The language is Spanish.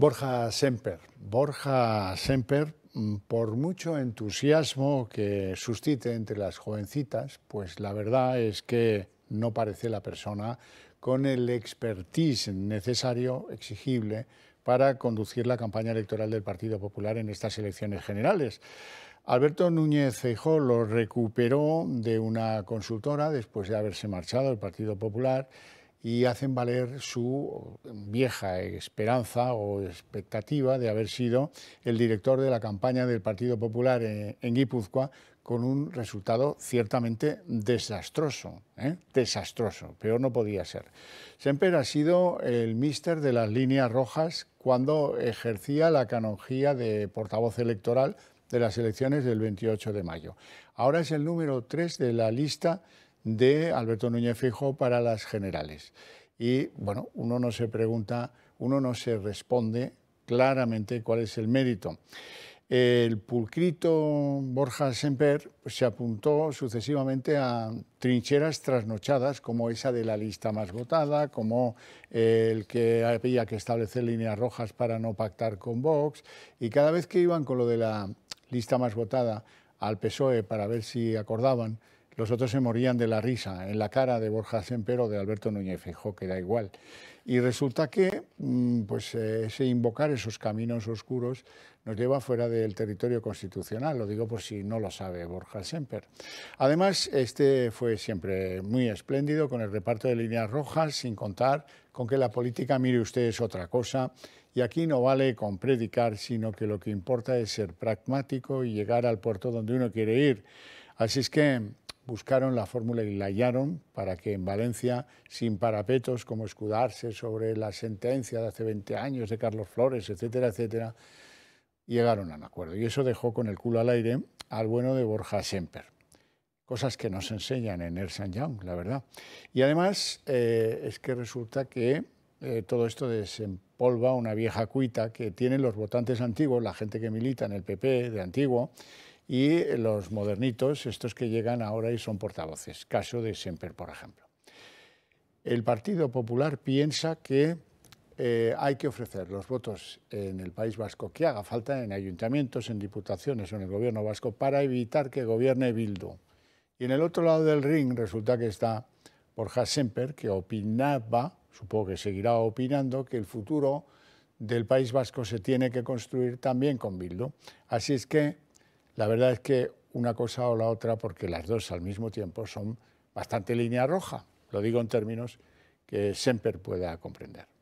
Borja Semper. Borja Semper, mm, por mucho entusiasmo que suscite entre las jovencitas, pues la verdad es que no parece la persona con el expertise necesario, exigible, para conducir la campaña electoral del Partido Popular en estas elecciones generales. Alberto Núñez Feijó lo recuperó de una consultora después de haberse marchado del Partido Popular y hacen valer su eh, vieja esperanza o expectativa de haber sido el director de la campaña del Partido Popular eh, en, Guipúzcoa con un resultado ciertamente desastroso, ¿eh? desastroso, peor no podía ser. Semper ha sido el míster de las líneas rojas cuando ejercía la canonjía de portavoz electoral de las elecciones del 28 de mayo. Ahora es el número 3 de la lista de Alberto Núñez Fijo para las generales. Y bueno, uno no se pregunta, uno no se responde claramente cuál es el mérito. El pulcrito Borja Semper se apuntó sucesivamente a trincheras trasnochadas, como esa de la lista más votada, como el que había que establecer líneas rojas para no pactar con Vox, y cada vez que iban con lo de la lista más votada al PSOE para ver si acordaban, los otros se morían de la risa en la cara de Borja o de Alberto Núñez Feijóo que da igual. Y resulta que mm, pues, eh, ese invocar esos caminos oscuros nos lleva fuera del territorio constitucional, lo digo por si no lo sabe Borja Semper. Además, este fue siempre muy espléndido con el reparto de líneas rojas, sin contar con que la política, mire usted, es otra cosa, y aquí no vale con predicar, sino que lo que importa es ser pragmático y llegar al puerto donde uno quiere ir. Así es que buscaron la fórmula y la hallaron para que en Valencia, sin parapetos como escudarse sobre la sentencia de hace 20 años de Carlos Flores, etcétera, etcétera, llegaron a un acuerdo. Y eso dejó con el culo al aire al bueno de Borja Semper. Cosas que nos enseñan en ersan Young, la verdad. Y además eh, es que resulta que eh, todo esto desempolva una vieja cuita que tienen los votantes antiguos, la gente que milita en el PP de antiguo, y los modernitos, estos que llegan ahora y son portavoces, caso de Semper, por ejemplo. El Partido Popular piensa que eh, hay que ofrecer los votos en el País Vasco que haga falta en ayuntamientos, en diputaciones o en el gobierno vasco para evitar que gobierne Bildu. Y en el otro lado del ring resulta que está Borja Semper, que opinaba, supongo que seguirá opinando, que el futuro del País Vasco se tiene que construir también con Bildu. Así es que la verdad es que una cosa o la otra, porque las dos al mismo tiempo son bastante línea roja, lo digo en términos que Semper pueda comprender.